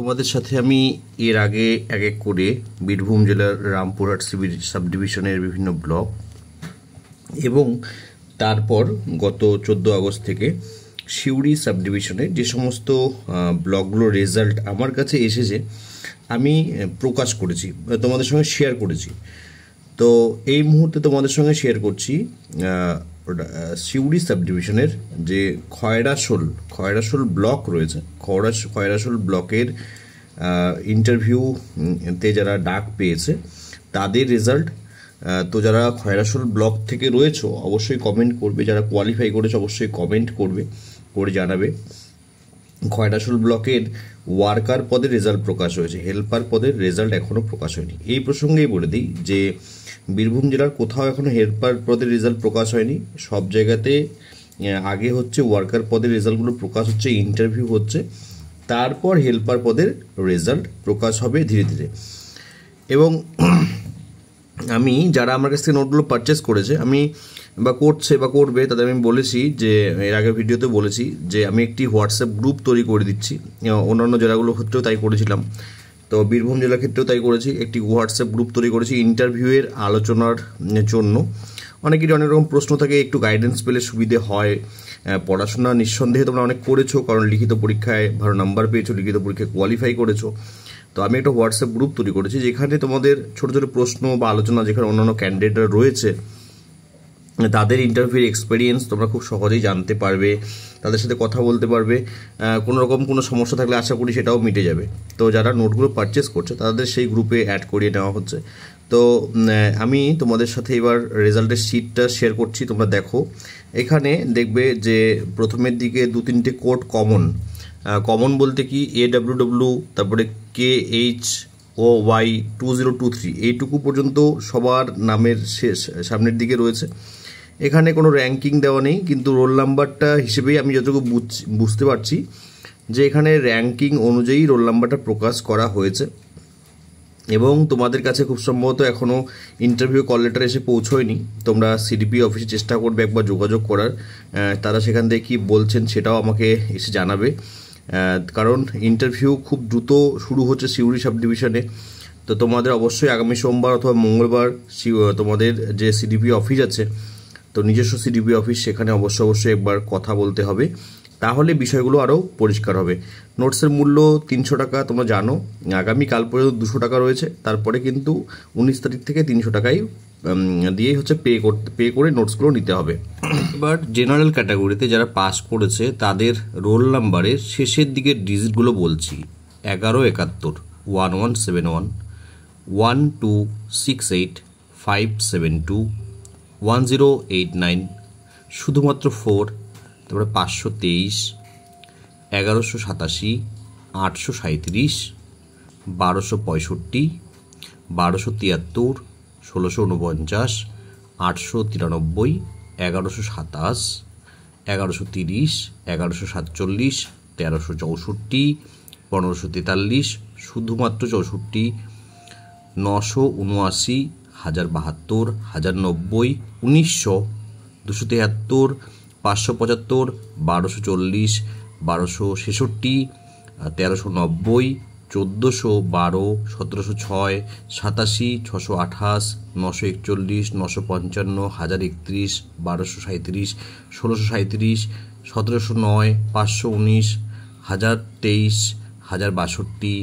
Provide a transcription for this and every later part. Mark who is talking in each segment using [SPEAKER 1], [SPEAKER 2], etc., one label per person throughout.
[SPEAKER 1] তোমাদের সাথে আমি এর আগে এক এক করে বীরভূম জেলার রামপুরহাট সাব ডিভিশনের বিভিন্ন ব্লক এবং তারপর গত চোদ্দো আগস্ট থেকে সিউড়ি সাব ডিভিশনের যে সমস্ত ব্লকগুলোর রেজাল্ট আমার কাছে এসেছে আমি প্রকাশ করেছি মানে তোমাদের সঙ্গে শেয়ার করেছি তো এই মুহূর্তে তোমাদের সঙ্গে শেয়ার করছি সিউড়ি সাবডিভিশনের যে খয়রাসোল খয়রাসোল ব্লক রয়েছে খয়রাস খয়রাসোল ব্লকের ইন্টারভিউতে যারা ডাক পেয়েছে তাদের রেজাল্ট তো যারা খয়রাসোল ব্লক থেকে রয়েছে অবশ্যই কমেন্ট করবে যারা কোয়ালিফাই করেছে অবশ্যই কমেন্ট করবে করে জানাবে খয়ডাসুল ব্লকের ওয়ার্কার পদের রেজাল্ট প্রকাশ হয়েছে হেল্পার পদের রেজাল্ট এখনও প্রকাশ হয়নি এই প্রসঙ্গেই বলে দিই যে বীরভূম জেলার কোথাও এখনও হেল্পার পদের রেজাল্ট প্রকাশ হয়নি সব জায়গাতে আগে হচ্ছে ওয়ার্কার পদের রেজাল্টগুলো প্রকাশ হচ্ছে ইন্টারভিউ হচ্ছে তারপর হেল্পার পদের রেজাল্ট প্রকাশ হবে ধীরে ধীরে এবং আমি যারা আমার কাছ থেকে নোটগুলো পারচেস করেছে আমি বা করছে বা করবে তাদের আমি বলেছি যে এর আগের ভিডিওতে বলেছি যে আমি একটি হোয়াটসঅ্যাপ গ্রুপ তৈরি করে দিচ্ছি অন্যান্য জেলাগুলোর ক্ষেত্রেও তাই করেছিলাম তো বীরভূম জেলার ক্ষেত্রেও তাই করেছি একটি হোয়াটসঅ্যাপ গ্রুপ তৈরি করেছি ইন্টারভিউয়ের আলোচনার জন্য অনেকেরই অনেক রকম প্রশ্ন থাকে একটু গাইডেন্স পেলে সুবিধে হয় পড়াশোনা নিঃসন্দেহে তোমরা অনেক করেছো কারণ লিখিত পরীক্ষায় ভালো নাম্বার পেয়েছো লিখিত পরীক্ষায় কোয়ালিফাই করেছো তো আমি একটা হোয়াটসঅ্যাপ গ্রুপ তৈরি করেছি যেখানে তোমাদের ছোট ছোট প্রশ্ন বা আলোচনা যেখানে অন্যান্য ক্যান্ডিডেটরা রয়েছে তাদের ইন্টারভিউর এক্সপিরিয়েন্স তোমরা খুব সহজেই জানতে পারবে তাদের সাথে কথা বলতে পারবে কোনো রকম কোনো সমস্যা থাকলে আশা করি সেটাও মিটে যাবে তো যারা নোটগুলো পারচেস করছে তাদের সেই গ্রুপে অ্যাড করিয়ে নেওয়া হচ্ছে তো আমি তোমাদের সাথে এবার রেজাল্টের শিটটা শেয়ার করছি তোমরা দেখো এখানে দেখবে যে প্রথমের দিকে দু তিনটে কোড কমন কমন বলতে কি এ ডাব্লিউডাব্লিউ তারপরে K H O Y two zero two three এইটুকু পর্যন্ত সবার নামের শেষ সামনের দিকে রয়েছে এখানে কোনো র্যাঙ্কিং দেওয়া নেই কিন্তু রোল নাম্বারটা হিসেবেই আমি যতটুকু বুঝতে পারছি যে এখানে র্যাঙ্কিং অনুযায়ী রোল নাম্বারটা প্রকাশ করা হয়েছে এবং তোমাদের কাছে খুব সম্ভবত এখনও ইন্টারভিউ কল লেটার এসে পৌঁছয়নি তোমরা সিডিপি অফিসে চেষ্টা করবে একবার যোগাযোগ করার তারা সেখান থেকে কী বলছেন সেটাও আমাকে এসে জানাবে কারণ ইন্টারভিউ খুব দ্রুত শুরু হচ্ছে সিউড়ি সাব ডিভিশনে তো তোমাদের অবশ্যই আগামী সোমবার অথবা মঙ্গলবার তোমাদের যে সিডিপি অফিস আছে তো নিজস্ব সিডিপি অফিস সেখানে অবশ্যই অবশ্যই একবার কথা বলতে হবে তাহলে বিষয়গুলো আরও পরিষ্কার হবে নোটসের মূল্য তিনশো টাকা তোমরা জানো আগামীকাল পর্যন্ত দুশো টাকা রয়েছে তারপরে কিন্তু উনিশ তারিখ থেকে তিনশো টাকাই দিয়েই হচ্ছে পে করতে পে করে নোটসগুলো নিতে হবে এবার জেনারেল ক্যাটাগরিতে যারা পাস করেছে তাদের রোল নাম্বারের শেষের দিকের ডিজিটগুলো বলছি এগারো একাত্তর one one seven one one two six eight five seven two one zero eight nine শুধুমাত্র ফোর তারপরে পাঁচশো তেইশ এগারোশো সাতাশি আটশো সাঁত্রিশ বারোশো পঁয়ষট্টি বারোশো তিয়াত্তর ষোলোশো উনপঞ্চাশ আটশো তিরানব্বই এগারোশো সাতাশ এগারোশো তিরিশ এগারোশো সাতচল্লিশ তেরোশো চৌষট্টি পনেরোশো তেতাল্লিশ শুধুমাত্র চৌষট্টি নশো উনআশি হাজার বাহাত্তর হাজার নব্বই উনিশশো দুশো তেহাত্তর পাঁচশো পঁচাত্তর বারোশো চল্লিশ বারোশো ছেষট্টি তেরোশো নব্বই চোদ্দোশো বারো সতেরোশো ছয় সাতাশি ছশো আঠাশ নশো একচল্লিশ নশো পঞ্চান্ন হাজার একত্রিশ বারোশো সাঁত্রিশ ষোলোশো সাঁত্রিশ সতেরোশো নয় পাঁচশো উনিশ হাজার তেইশ হাজার বাষট্টি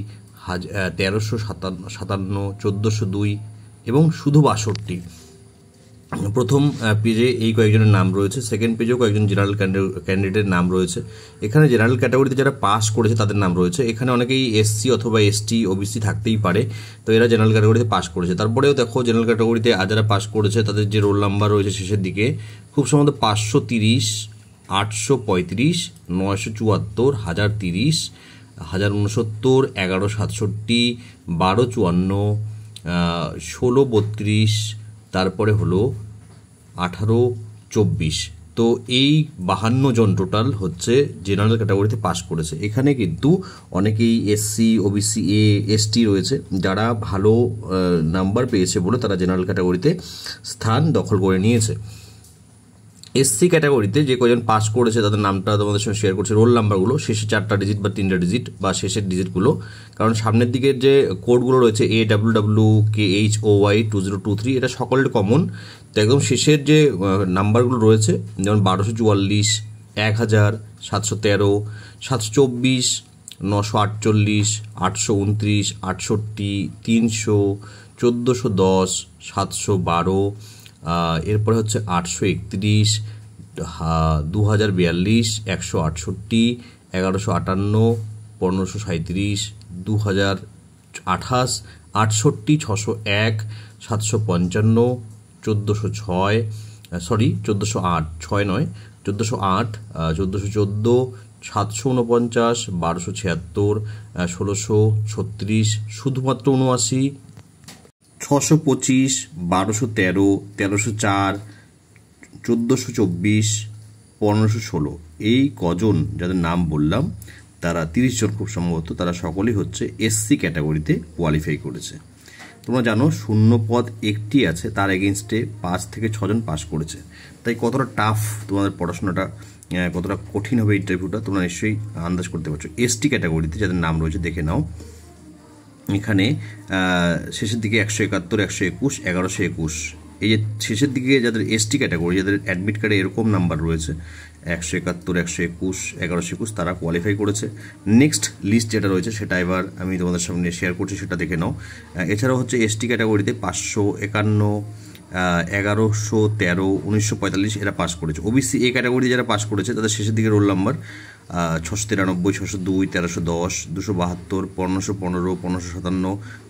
[SPEAKER 1] হাজার তেরোশো সাতান্ন সাতান্ন চোদ্দোশো দুই এবং শুধু বাষট্টি প্রথম পেজে এই কয়েকজনের নাম রয়েছে সেকেন্ড পেজেও কয়েকজন জেনারেল ক্যান্ডিডেটের নাম রয়েছে এখানে জেনারেল ক্যাটাগরিতে যারা পাস করেছে তাদের নাম রয়েছে এখানে অনেকেই এসসি অথবা এসটি ওবিসি থাকতেই পারে তো এরা জেনারেল ক্যাটাগরিতে পাস করেছে তারপরেও দেখো জেনারেল ক্যাটাগরিতে আর যারা পাস করেছে তাদের যে রোল নাম্বার রয়েছে শেষের দিকে খুব সম্ভবত পাঁচশো তিরিশ আটশো পঁয়ত্রিশ নয়শো চুয়াত্তর হাজার তিরিশ হাজার উনসত্তর এগারো সাতষট্টি বারো চুয়ান্ন ষোলো বত্রিশ তারপরে হলো আঠারো চব্বিশ তো এই বাহান্ন জন টোটাল হচ্ছে জেনারেল ক্যাটাগরিতে পাশ করেছে এখানে কিন্তু অনেকেই এসসি ওবিসি এ এসটি রয়েছে যারা ভালো নাম্বার পেয়েছে বলে তারা জেনারেল ক্যাটাগরিতে স্থান দখল করে নিয়েছে এসসি ক্যাটাগরিতে যে কজন পাস করেছে তাদের নামটা তোমাদের সঙ্গে শেয়ার করছে রোল নাম্বারগুলো শেষে চারটা ডিজিট বা তিনটা ডিজিট বা শেষের ডিজিটগুলো কারণ সামনের দিকের যে কোডগুলো রয়েছে A W W K H O Y two zero two three এটা সকলের কমন তো একদম শেষের যে নাম্বারগুলো রয়েছে যেমন বারোশো চুয়াল্লিশ এক হাজার সাতশো তেরো সাতশো চব্বিশ নশো আটচল্লিশ আটশো উনত্রিশ আটষট্টি তিনশো চোদ্দোশো দশ সাতশো বারো এরপরে হচ্ছে আটশো একত্রিশ দু হাজার বিয়াল্লিশ একশো আটষট্টি এগারোশো আটান্ন পনেরোশো সাঁত্রিশ দু হাজার আঠাশ আটষট্টি ছশো এক সাতশো পঞ্চান্ন চোদ্দোশো ছয় সরি চোদ্দোশো আট ছয় নয় চোদ্দোশো আট চোদ্দোশো চোদ্দো সাতশো উনপঞ্চাশ বারোশো ছিয়াত্তর ষোলোশো ছত্রিশ শুধুমাত্র উনআশি ছশো পঁচিশ বারোশো তেরো তেরোশো চার চোদ্দোশো চব্বিশ পনেরোশো ষোলো এই কজন যাদের নাম বললাম তারা তিরিশ জন খুব সম্ভবত তারা সকলেই হচ্ছে এসসি ক্যাটাগরিতে কোয়ালিফাই করেছে তোমরা জানো শূন্য পদ একটি আছে তার এগেনস্টে পাঁচ থেকে ছজন পাস করেছে তাই কতটা টাফ তোমাদের পড়াশোনাটা কতটা কঠিন হবে ইন্টারভিউটা তোমরা নিশ্চয়ই আন্দাজ করতে পারছো এসটি ক্যাটাগরিতে যাদের নাম রয়েছে দেখে নাও এখানে শেষের দিকে একশো একাত্তর একশো একুশ এগারোশো একুশ এই যে শেষের দিকে যাদের এসটি ক্যাটাগরি যাদের অ্যাডমিট কার্ডে এরকম নাম্বার রয়েছে একশো একাত্তর একশো একুশ এগারোশো একুশ তারা কোয়ালিফাই করেছে নেক্সট লিস্ট যেটা রয়েছে সেটা এবার আমি তোমাদের সামনে শেয়ার করছি সেটা দেখে নাও এছাড়াও হচ্ছে এসটি ক্যাটাগরিতে পাঁচশো একান্ন এগারোশো তেরো উনিশশো পঁয়তাল্লিশ এরা পাস করেছে ওবিসি এ ক্যাটাগরি যারা পাস করেছে তাদের শেষের দিকে রোল নাম্বার ছশো তিরানব্বই ছশো দুই তেরোশো দশ দুশো বাহাত্তর পনেরোশো পনেরো পনেরোশো সাতান্ন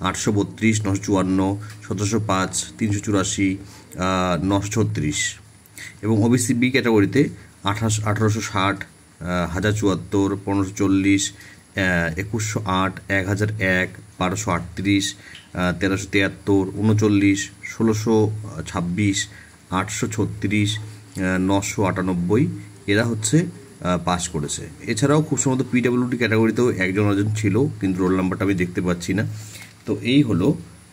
[SPEAKER 1] আটশো বত্রিশ নশো চুয়ান্ন সতেরোশো পাঁচ তিনশো চুরাশি নশো ছত্রিশ এবং ওবিসি বি ক্যাটাগরিতে আঠাশ আঠারোশো ষাট হাজার চুয়াত্তর পনেরোশো চল্লিশ একুশশো আট এক হাজার এক বারোশো আটত্রিশ তেরোশো তিয়াত্তর উনচল্লিশ ষোলোশো ছাব্বিশ আটশো ছত্রিশ নশো আটানব্বই এরা হচ্ছে পাস করেছে এছাড়াও খুব সম্ভবত পিডাব্লিউডি ক্যাটাগরিতেও একজন অজন ছিল কিন্তু রোল নাম্বারটা আমি দেখতে পাচ্ছি না তো এই হলো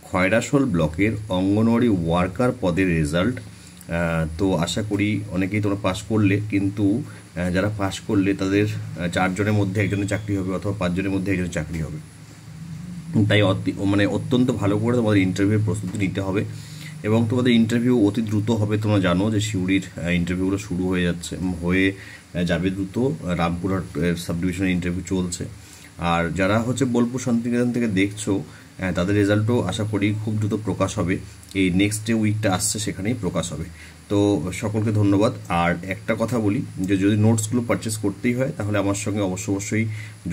[SPEAKER 1] খয়রাসল ব্লকের অঙ্গনওয়াড়ি ওয়ার্কার পদের রেজাল্ট তো আশা করি অনেকেই তোমরা পাস করলে কিন্তু যারা পাস করলে তাদের চারজনের মধ্যে একজনের চাকরি হবে অথবা পাঁচজনের মধ্যে একজনের চাকরি হবে তাই অতি মানে অত্যন্ত ভালো করে তোমাদের ইন্টারভিউয়ের প্রস্তুতি নিতে হবে এবং তোমাদের ইন্টারভিউ অতি দ্রুত হবে তোমরা জানো যে শিউরির ইন্টারভিউগুলো শুরু হয়ে যাচ্ছে হয়ে যাবে দ্রুত রামপুরহাট সাব ডিভিশনের ইন্টারভিউ চলছে আর যারা হচ্ছে বোলপুর শান্তিনিকেতন থেকে দেখছো তাদের রেজাল্টও আশা করি খুব দ্রুত প্রকাশ হবে এই নেক্সট যে উইকটা আসছে সেখানেই প্রকাশ হবে তো সকলকে ধন্যবাদ আর একটা কথা বলি যে যদি নোটসগুলো পারচেস করতেই হয় তাহলে আমার সঙ্গে অবশ্য অবশ্যই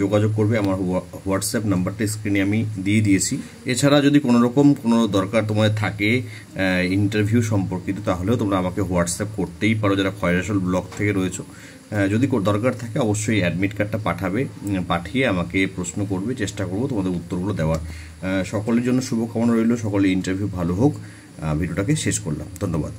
[SPEAKER 1] যোগাযোগ করবে আমার হোয়াটসঅ্যাপ নাম্বারটা স্ক্রিনে আমি দিয়ে দিয়েছি এছাড়া যদি কোনো রকম কোনো দরকার তোমাদের থাকে ইন্টারভিউ সম্পর্কিত তাহলেও তোমরা আমাকে হোয়াটসঅ্যাপ করতেই পারো যারা খয়রাসল ব্লক থেকে রয়েছে যদি দরকার থাকে অবশ্যই অ্যাডমিট কার্ডটা পাঠাবে পাঠিয়ে আমাকে প্রশ্ন করবে চেষ্টা করব তোমাদের উত্তরগুলো দেওয়ার সকলের জন্য শুভকামনা রইল সকলে ইন্টারভিউ ভালো হোক ভিডিওটাকে শেষ করলাম ধন্যবাদ